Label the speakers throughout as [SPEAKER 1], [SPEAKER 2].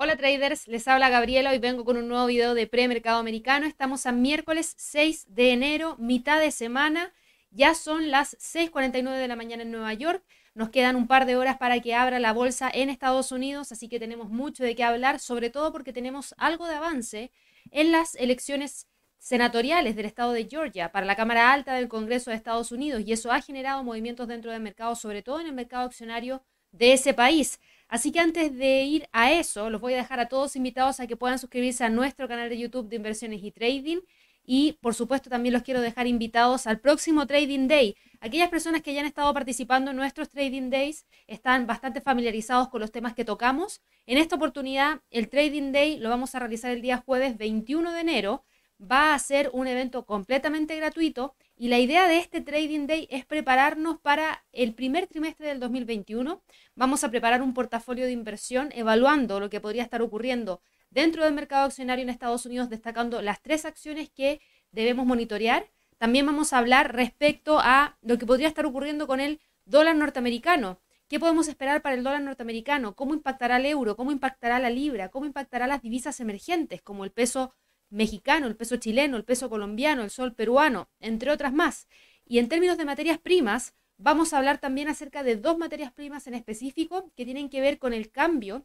[SPEAKER 1] Hola traders, les habla Gabriela, hoy vengo con un nuevo video de premercado americano. Estamos a miércoles 6 de enero, mitad de semana. Ya son las 6.49 de la mañana en Nueva York. Nos quedan un par de horas para que abra la bolsa en Estados Unidos, así que tenemos mucho de qué hablar, sobre todo porque tenemos algo de avance en las elecciones senatoriales del estado de Georgia para la Cámara Alta del Congreso de Estados Unidos y eso ha generado movimientos dentro del mercado, sobre todo en el mercado accionario de ese país. Así que antes de ir a eso, los voy a dejar a todos invitados a que puedan suscribirse a nuestro canal de YouTube de inversiones y trading. Y por supuesto también los quiero dejar invitados al próximo Trading Day. Aquellas personas que ya han estado participando en nuestros Trading Days están bastante familiarizados con los temas que tocamos. En esta oportunidad, el Trading Day lo vamos a realizar el día jueves 21 de enero. Va a ser un evento completamente gratuito y la idea de este Trading Day es prepararnos para el primer trimestre del 2021. Vamos a preparar un portafolio de inversión evaluando lo que podría estar ocurriendo dentro del mercado accionario en Estados Unidos, destacando las tres acciones que debemos monitorear. También vamos a hablar respecto a lo que podría estar ocurriendo con el dólar norteamericano. ¿Qué podemos esperar para el dólar norteamericano? ¿Cómo impactará el euro? ¿Cómo impactará la libra? ¿Cómo impactará las divisas emergentes como el peso mexicano, el peso chileno, el peso colombiano, el sol peruano, entre otras más. Y en términos de materias primas, vamos a hablar también acerca de dos materias primas en específico que tienen que ver con el cambio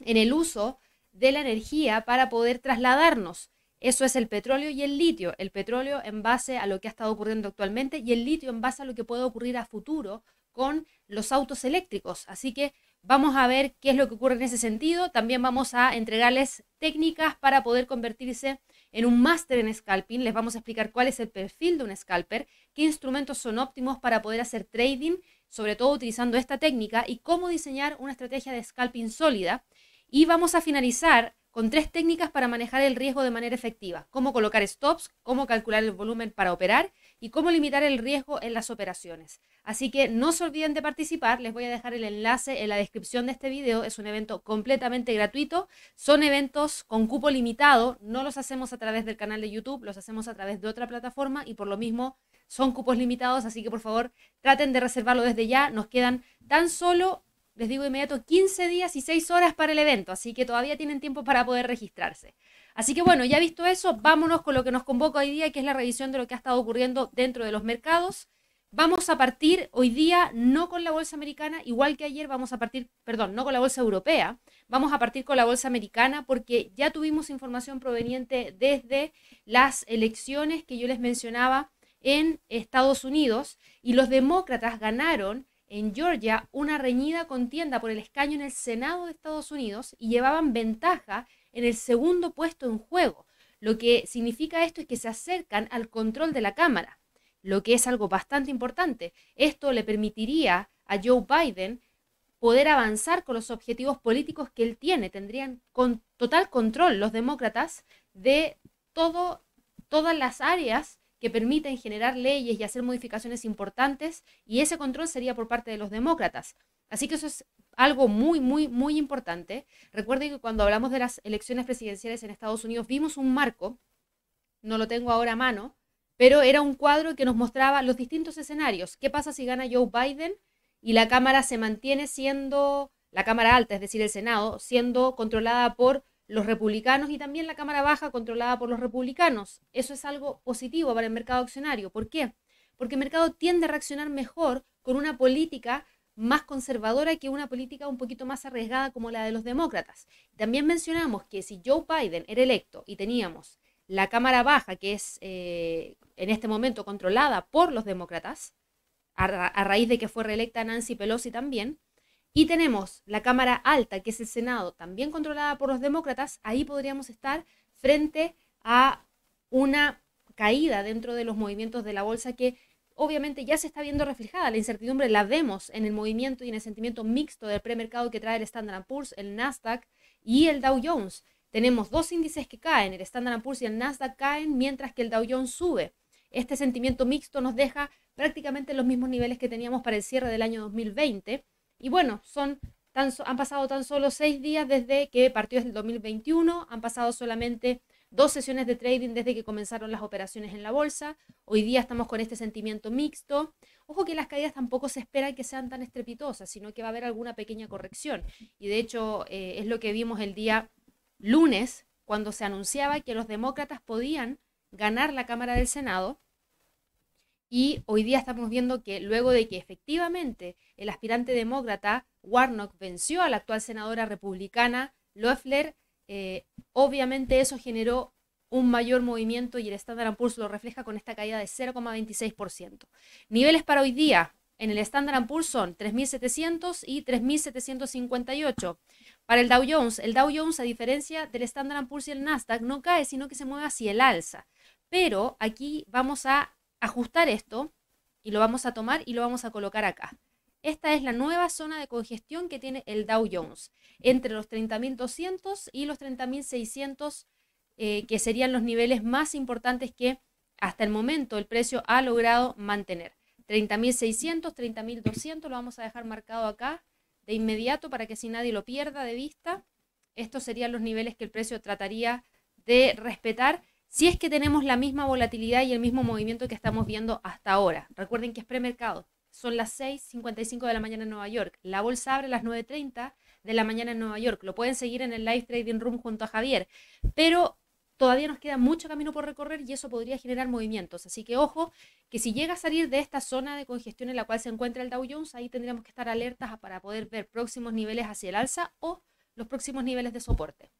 [SPEAKER 1] en el uso de la energía para poder trasladarnos. Eso es el petróleo y el litio. El petróleo en base a lo que ha estado ocurriendo actualmente y el litio en base a lo que puede ocurrir a futuro con los autos eléctricos. Así que Vamos a ver qué es lo que ocurre en ese sentido. También vamos a entregarles técnicas para poder convertirse en un máster en scalping. Les vamos a explicar cuál es el perfil de un scalper, qué instrumentos son óptimos para poder hacer trading, sobre todo utilizando esta técnica, y cómo diseñar una estrategia de scalping sólida. Y vamos a finalizar con tres técnicas para manejar el riesgo de manera efectiva. Cómo colocar stops, cómo calcular el volumen para operar y cómo limitar el riesgo en las operaciones. Así que no se olviden de participar, les voy a dejar el enlace en la descripción de este video, es un evento completamente gratuito, son eventos con cupo limitado, no los hacemos a través del canal de YouTube, los hacemos a través de otra plataforma y por lo mismo son cupos limitados, así que por favor traten de reservarlo desde ya, nos quedan tan solo les digo de inmediato, 15 días y 6 horas para el evento, así que todavía tienen tiempo para poder registrarse. Así que bueno, ya visto eso, vámonos con lo que nos convoca hoy día, que es la revisión de lo que ha estado ocurriendo dentro de los mercados. Vamos a partir hoy día no con la bolsa americana, igual que ayer vamos a partir, perdón, no con la bolsa europea, vamos a partir con la bolsa americana porque ya tuvimos información proveniente desde las elecciones que yo les mencionaba en Estados Unidos y los demócratas ganaron en Georgia una reñida contienda por el escaño en el Senado de Estados Unidos y llevaban ventaja en el segundo puesto en juego. Lo que significa esto es que se acercan al control de la Cámara, lo que es algo bastante importante. Esto le permitiría a Joe Biden poder avanzar con los objetivos políticos que él tiene. Tendrían con total control los demócratas de todo, todas las áreas que permiten generar leyes y hacer modificaciones importantes y ese control sería por parte de los demócratas. Así que eso es algo muy, muy, muy importante. Recuerden que cuando hablamos de las elecciones presidenciales en Estados Unidos vimos un marco, no lo tengo ahora a mano, pero era un cuadro que nos mostraba los distintos escenarios. ¿Qué pasa si gana Joe Biden y la Cámara se mantiene siendo, la Cámara Alta, es decir, el Senado, siendo controlada por los republicanos y también la Cámara Baja controlada por los republicanos. Eso es algo positivo para el mercado accionario. ¿Por qué? Porque el mercado tiende a reaccionar mejor con una política más conservadora que una política un poquito más arriesgada como la de los demócratas. También mencionamos que si Joe Biden era electo y teníamos la Cámara Baja, que es eh, en este momento controlada por los demócratas, a, a raíz de que fue reelecta Nancy Pelosi también, y tenemos la Cámara Alta, que es el Senado, también controlada por los demócratas. Ahí podríamos estar frente a una caída dentro de los movimientos de la bolsa que obviamente ya se está viendo reflejada. La incertidumbre la vemos en el movimiento y en el sentimiento mixto del premercado que trae el Standard Poor's, el Nasdaq y el Dow Jones. Tenemos dos índices que caen, el Standard Poor's y el Nasdaq caen, mientras que el Dow Jones sube. Este sentimiento mixto nos deja prácticamente los mismos niveles que teníamos para el cierre del año 2020 y bueno, son tan han pasado tan solo seis días desde que partió desde el 2021, han pasado solamente dos sesiones de trading desde que comenzaron las operaciones en la bolsa. Hoy día estamos con este sentimiento mixto. Ojo que las caídas tampoco se espera que sean tan estrepitosas, sino que va a haber alguna pequeña corrección. Y de hecho eh, es lo que vimos el día lunes, cuando se anunciaba que los demócratas podían ganar la Cámara del Senado y hoy día estamos viendo que luego de que efectivamente el aspirante demócrata Warnock venció a la actual senadora republicana Loeffler, eh, obviamente eso generó un mayor movimiento y el Standard Poor's lo refleja con esta caída de 0,26%. Niveles para hoy día en el Standard Poor's son 3.700 y 3.758. Para el Dow Jones, el Dow Jones a diferencia del Standard Poor's y el Nasdaq no cae, sino que se mueve hacia el alza. Pero aquí vamos a ajustar esto y lo vamos a tomar y lo vamos a colocar acá. Esta es la nueva zona de congestión que tiene el Dow Jones, entre los 30.200 y los 30.600, eh, que serían los niveles más importantes que hasta el momento el precio ha logrado mantener. 30.600, 30.200, lo vamos a dejar marcado acá de inmediato para que si nadie lo pierda de vista, estos serían los niveles que el precio trataría de respetar si es que tenemos la misma volatilidad y el mismo movimiento que estamos viendo hasta ahora. Recuerden que es premercado. Son las 6.55 de la mañana en Nueva York. La bolsa abre a las 9.30 de la mañana en Nueva York. Lo pueden seguir en el Live Trading Room junto a Javier. Pero todavía nos queda mucho camino por recorrer y eso podría generar movimientos. Así que ojo, que si llega a salir de esta zona de congestión en la cual se encuentra el Dow Jones, ahí tendríamos que estar alertas para poder ver próximos niveles hacia el alza o los próximos niveles de soporte.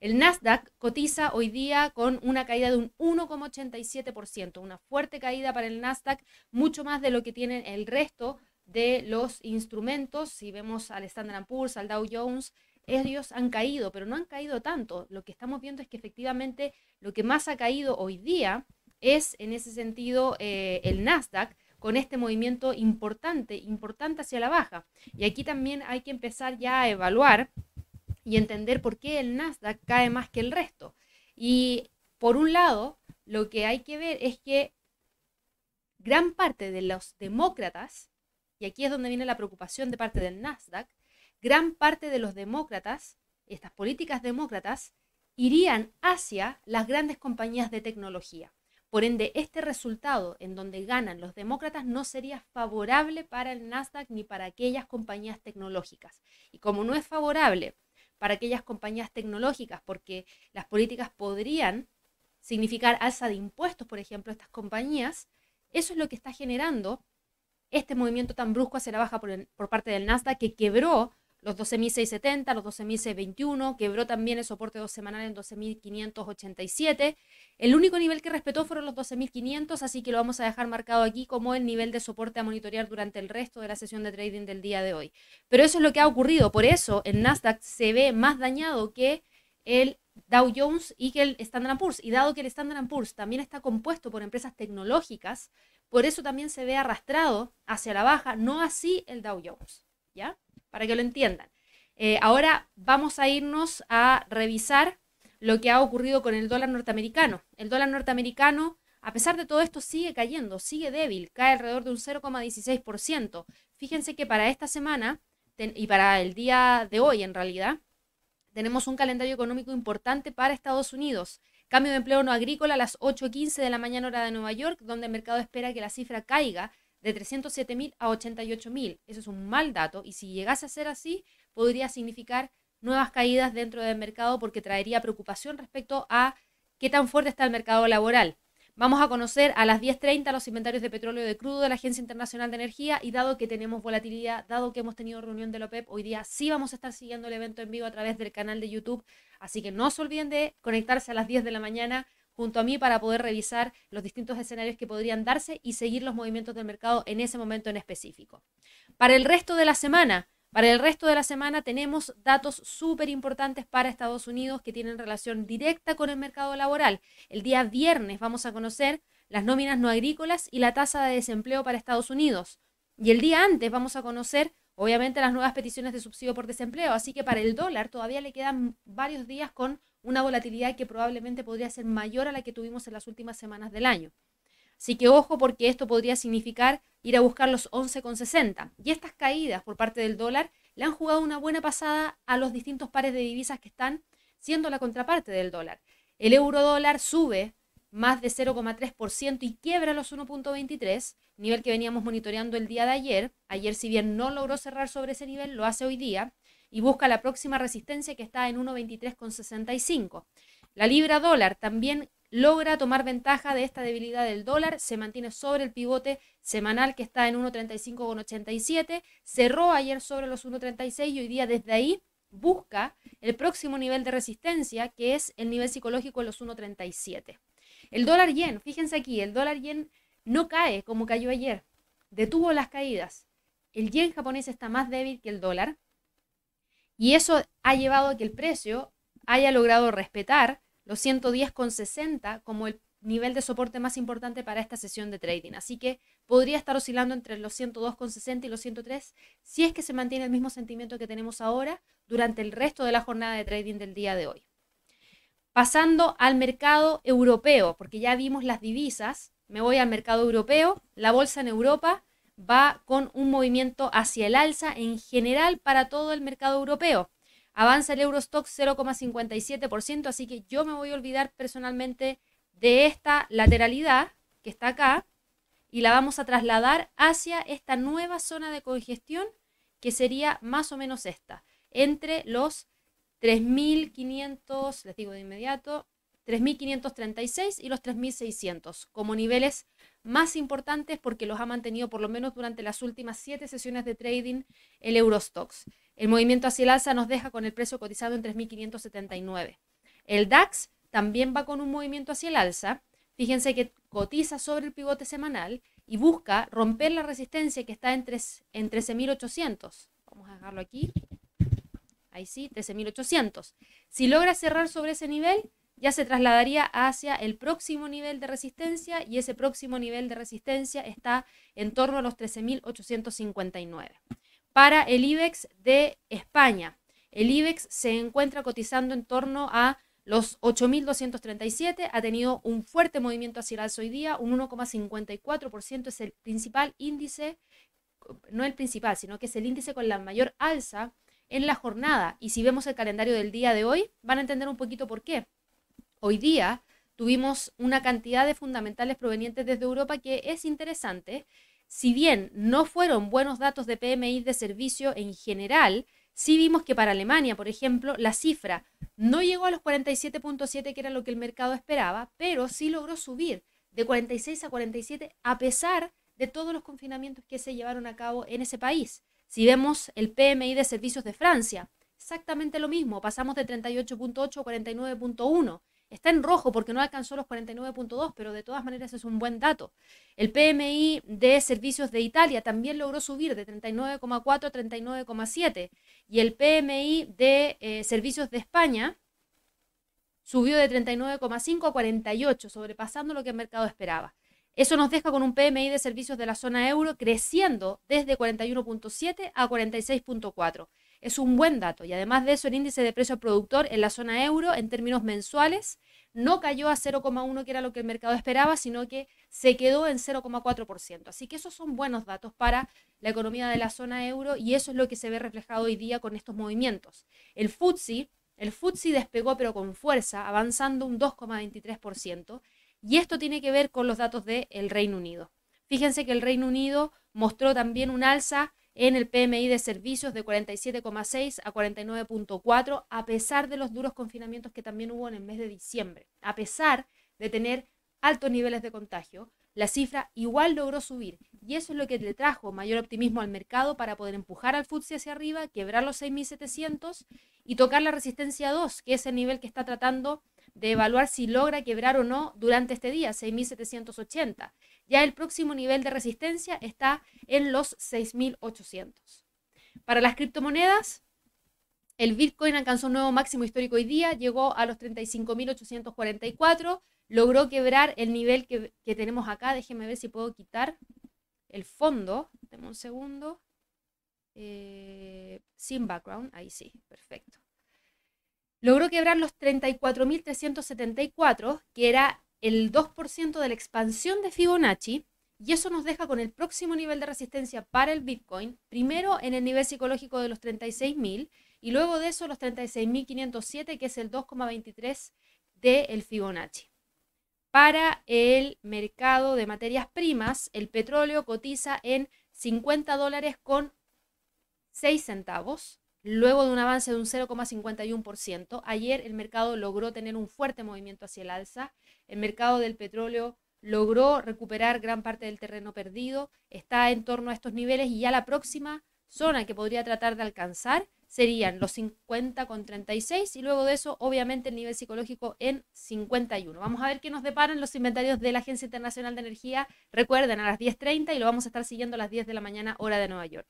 [SPEAKER 1] El Nasdaq cotiza hoy día con una caída de un 1,87%, una fuerte caída para el Nasdaq, mucho más de lo que tienen el resto de los instrumentos. Si vemos al Standard Poor's, al Dow Jones, ellos han caído, pero no han caído tanto. Lo que estamos viendo es que efectivamente lo que más ha caído hoy día es, en ese sentido, eh, el Nasdaq con este movimiento importante, importante hacia la baja. Y aquí también hay que empezar ya a evaluar y entender por qué el Nasdaq cae más que el resto. Y por un lado, lo que hay que ver es que gran parte de los demócratas, y aquí es donde viene la preocupación de parte del Nasdaq, gran parte de los demócratas, estas políticas demócratas, irían hacia las grandes compañías de tecnología. Por ende, este resultado en donde ganan los demócratas no sería favorable para el Nasdaq ni para aquellas compañías tecnológicas. Y como no es favorable para aquellas compañías tecnológicas, porque las políticas podrían significar alza de impuestos, por ejemplo, a estas compañías. Eso es lo que está generando este movimiento tan brusco hacia la baja por, parte del Nasdaq que quebró los 12.670, los 12.621, quebró también el soporte dos semanal en 12.587. El único nivel que respetó fueron los 12.500, así que lo vamos a dejar marcado aquí como el nivel de soporte a monitorear durante el resto de la sesión de trading del día de hoy. Pero eso es lo que ha ocurrido, por eso el Nasdaq se ve más dañado que el Dow Jones y que el Standard Poor's. Y dado que el Standard Poor's también está compuesto por empresas tecnológicas, por eso también se ve arrastrado hacia la baja, no así el Dow Jones. ¿ya? Para que lo entiendan. Eh, ahora vamos a irnos a revisar lo que ha ocurrido con el dólar norteamericano. El dólar norteamericano, a pesar de todo esto, sigue cayendo, sigue débil, cae alrededor de un 0,16%. Fíjense que para esta semana y para el día de hoy, en realidad, tenemos un calendario económico importante para Estados Unidos. Cambio de empleo no agrícola a las 8.15 de la mañana hora de Nueva York, donde el mercado espera que la cifra caiga de 307.000 a 88.000. Eso es un mal dato y si llegase a ser así, podría significar nuevas caídas dentro del mercado porque traería preocupación respecto a qué tan fuerte está el mercado laboral. Vamos a conocer a las 10.30 los inventarios de petróleo de crudo de la Agencia Internacional de Energía y dado que tenemos volatilidad, dado que hemos tenido reunión de la OPEP, hoy día sí vamos a estar siguiendo el evento en vivo a través del canal de YouTube, así que no se olviden de conectarse a las 10 de la mañana junto a mí para poder revisar los distintos escenarios que podrían darse y seguir los movimientos del mercado en ese momento en específico. Para el resto de la semana, para el resto de la semana tenemos datos súper importantes para Estados Unidos que tienen relación directa con el mercado laboral. El día viernes vamos a conocer las nóminas no agrícolas y la tasa de desempleo para Estados Unidos. Y el día antes vamos a conocer, obviamente, las nuevas peticiones de subsidio por desempleo. Así que para el dólar todavía le quedan varios días con una volatilidad que probablemente podría ser mayor a la que tuvimos en las últimas semanas del año. Así que ojo porque esto podría significar ir a buscar los 11,60. Y estas caídas por parte del dólar le han jugado una buena pasada a los distintos pares de divisas que están siendo la contraparte del dólar. El euro dólar sube más de 0,3% y quiebra los 1,23, nivel que veníamos monitoreando el día de ayer. Ayer si bien no logró cerrar sobre ese nivel, lo hace hoy día y busca la próxima resistencia que está en 1.23,65. La libra dólar también logra tomar ventaja de esta debilidad del dólar, se mantiene sobre el pivote semanal que está en 1.35,87, cerró ayer sobre los 1.36 y hoy día desde ahí busca el próximo nivel de resistencia que es el nivel psicológico de los 1.37. El dólar yen, fíjense aquí, el dólar yen no cae como cayó ayer, detuvo las caídas. El yen japonés está más débil que el dólar, y eso ha llevado a que el precio haya logrado respetar los 110,60 como el nivel de soporte más importante para esta sesión de trading. Así que podría estar oscilando entre los 102,60 y los 103 si es que se mantiene el mismo sentimiento que tenemos ahora durante el resto de la jornada de trading del día de hoy. Pasando al mercado europeo, porque ya vimos las divisas, me voy al mercado europeo, la bolsa en Europa va con un movimiento hacia el alza en general para todo el mercado europeo. Avanza el Eurostock 0,57%, así que yo me voy a olvidar personalmente de esta lateralidad que está acá y la vamos a trasladar hacia esta nueva zona de congestión que sería más o menos esta, entre los 3.500, les digo de inmediato, 3.536 y los 3.600 como niveles más importantes porque los ha mantenido por lo menos durante las últimas siete sesiones de trading el Eurostox. El movimiento hacia el alza nos deja con el precio cotizado en 3.579. El DAX también va con un movimiento hacia el alza. Fíjense que cotiza sobre el pivote semanal y busca romper la resistencia que está en, en 13.800. Vamos a dejarlo aquí. Ahí sí, 13.800. Si logra cerrar sobre ese nivel, ya se trasladaría hacia el próximo nivel de resistencia y ese próximo nivel de resistencia está en torno a los 13.859. Para el IBEX de España, el IBEX se encuentra cotizando en torno a los 8.237, ha tenido un fuerte movimiento hacia el alza hoy día, un 1,54% es el principal índice, no el principal, sino que es el índice con la mayor alza en la jornada. Y si vemos el calendario del día de hoy, van a entender un poquito por qué hoy día tuvimos una cantidad de fundamentales provenientes desde Europa que es interesante. Si bien no fueron buenos datos de PMI de servicio en general, sí vimos que para Alemania, por ejemplo, la cifra no llegó a los 47.7, que era lo que el mercado esperaba, pero sí logró subir de 46 a 47 a pesar de todos los confinamientos que se llevaron a cabo en ese país. Si vemos el PMI de servicios de Francia, exactamente lo mismo, pasamos de 38.8 a 49.1. Está en rojo porque no alcanzó los 49.2, pero de todas maneras es un buen dato. El PMI de servicios de Italia también logró subir de 39,4 a 39,7 y el PMI de eh, servicios de España subió de 39,5 a 48, sobrepasando lo que el mercado esperaba. Eso nos deja con un PMI de servicios de la zona euro creciendo desde 41.7 a 46.4 es un buen dato y además de eso el índice de precio productor en la zona euro en términos mensuales no cayó a 0,1 que era lo que el mercado esperaba, sino que se quedó en 0,4%. Así que esos son buenos datos para la economía de la zona euro y eso es lo que se ve reflejado hoy día con estos movimientos. El futsi el despegó pero con fuerza, avanzando un 2,23% y esto tiene que ver con los datos del Reino Unido. Fíjense que el Reino Unido mostró también un alza en el PMI de servicios de 47,6 a 49,4, a pesar de los duros confinamientos que también hubo en el mes de diciembre. A pesar de tener altos niveles de contagio, la cifra igual logró subir y eso es lo que le trajo mayor optimismo al mercado para poder empujar al FTSE hacia arriba, quebrar los 6.700 y tocar la resistencia 2, que es el nivel que está tratando de evaluar si logra quebrar o no durante este día, 6.780. Ya el próximo nivel de resistencia está en los 6.800. Para las criptomonedas, el Bitcoin alcanzó un nuevo máximo histórico hoy día, llegó a los 35.844, logró quebrar el nivel que, tenemos acá. Déjenme ver si puedo quitar el fondo. Deme un segundo. Eh, sin background, ahí sí, perfecto. Logró quebrar los 34.374, que era el 2% de la expansión de Fibonacci y eso nos deja con el próximo nivel de resistencia para el Bitcoin, primero en el nivel psicológico de los 36.000 y luego de eso los 36.507, que es el 2,23 del Fibonacci. Para el mercado de materias primas, el petróleo cotiza en 50 dólares con 6 centavos, Luego de un avance de un 0,51%, ayer el mercado logró tener un fuerte movimiento hacia el alza. El mercado del petróleo logró recuperar gran parte del terreno perdido, está en torno a estos niveles y ya la próxima zona que podría tratar de alcanzar serían los 50 con 36 y luego de eso obviamente el nivel psicológico en 51. Vamos a ver qué nos deparan los inventarios de la Agencia Internacional de Energía. Recuerden a las 10.30 y lo vamos a estar siguiendo a las 10 de la mañana hora de Nueva York.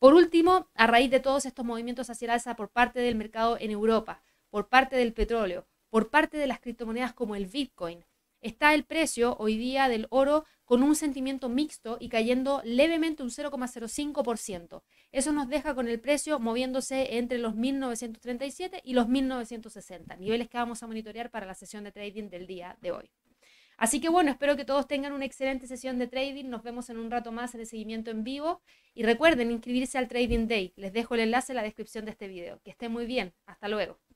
[SPEAKER 1] Por último, a raíz de todos estos movimientos hacia el alza por parte del mercado en Europa, por parte del petróleo, por parte de las criptomonedas como el Bitcoin, está el precio hoy día del oro con un sentimiento mixto y cayendo levemente un 0,05%. Eso nos deja con el precio moviéndose entre los 1937 y los 1960, niveles que vamos a monitorear para la sesión de trading del día de hoy. Así que bueno, espero que todos tengan una excelente sesión de trading. Nos vemos en un rato más en el seguimiento en vivo. Y recuerden inscribirse al Trading Day. Les dejo el enlace en la descripción de este video. Que estén muy bien. Hasta luego.